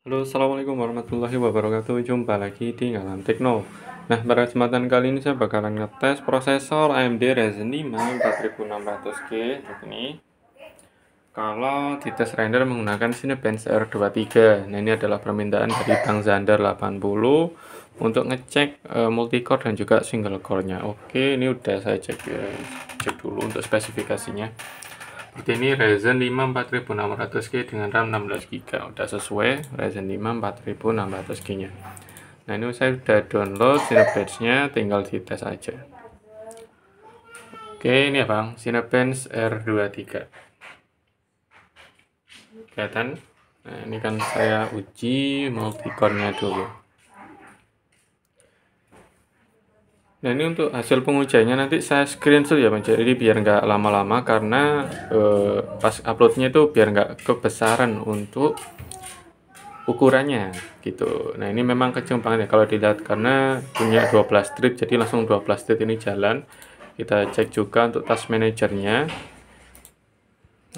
Halo assalamualaikum warahmatullahi wabarakatuh jumpa lagi di Ngalam Tekno nah pada kesempatan kali ini saya bakalan ngetes prosesor AMD Ryzen 5 4600G ini kalau di tes render menggunakan Cinebench R23 nah ini adalah permintaan dari Bang Zander 80 untuk ngecek eh, multi core dan juga single core nya oke ini udah saya cek eh, cek dulu untuk spesifikasinya ini Ryzen 5 4600G dengan RAM 16GB udah sesuai Ryzen 5 4600G nya nah ini saya sudah download Cinebench nya tinggal tes aja oke ini ya bang Cinebench R23 kelihatan nah ini kan saya uji multicore nya dulu Nah ini untuk hasil pengujiannya nanti saya screenshot ya Bang jadi biar nggak lama-lama karena eh, pas uploadnya itu biar nggak kebesaran untuk ukurannya gitu nah ini memang kecil banget ya kalau dilihat karena punya 12 strip jadi langsung 12 strip ini jalan kita cek juga untuk task manajernya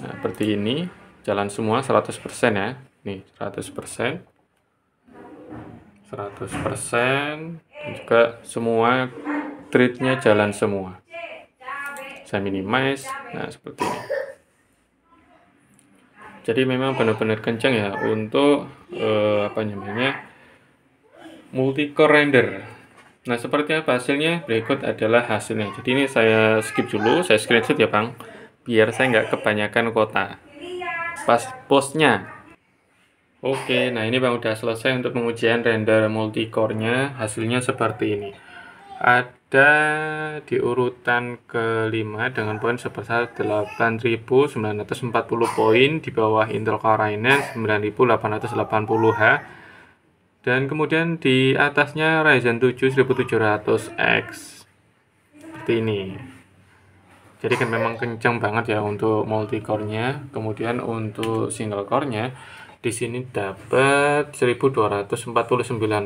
nah seperti ini jalan semua 100% ya nih 100% 100% dan juga semua treatnya jalan semua saya minimize nah seperti ini jadi memang benar-benar kencang ya untuk eh, apa namanya multi core render nah seperti apa hasilnya berikut adalah hasilnya jadi ini saya skip dulu saya screenshot ya bang biar saya nggak kebanyakan kota pas postnya Oke, nah ini Bang udah selesai untuk pengujian render core nya Hasilnya seperti ini. Ada ada di urutan kelima dengan poin sebesar 8.940 poin di bawah Intel Core i9 9880H dan kemudian di atasnya Ryzen 7 1700X seperti ini jadi kan memang kencang banget ya untuk multi core-nya kemudian untuk single core-nya di sini dapat 1249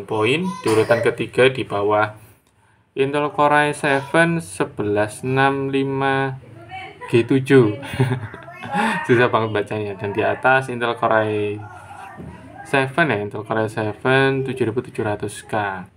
poin di urutan ketiga di bawah Intel Core i7 1165 G7 susah banget bacanya dan di atas Intel Core i7 ya Intel Core i7 7700K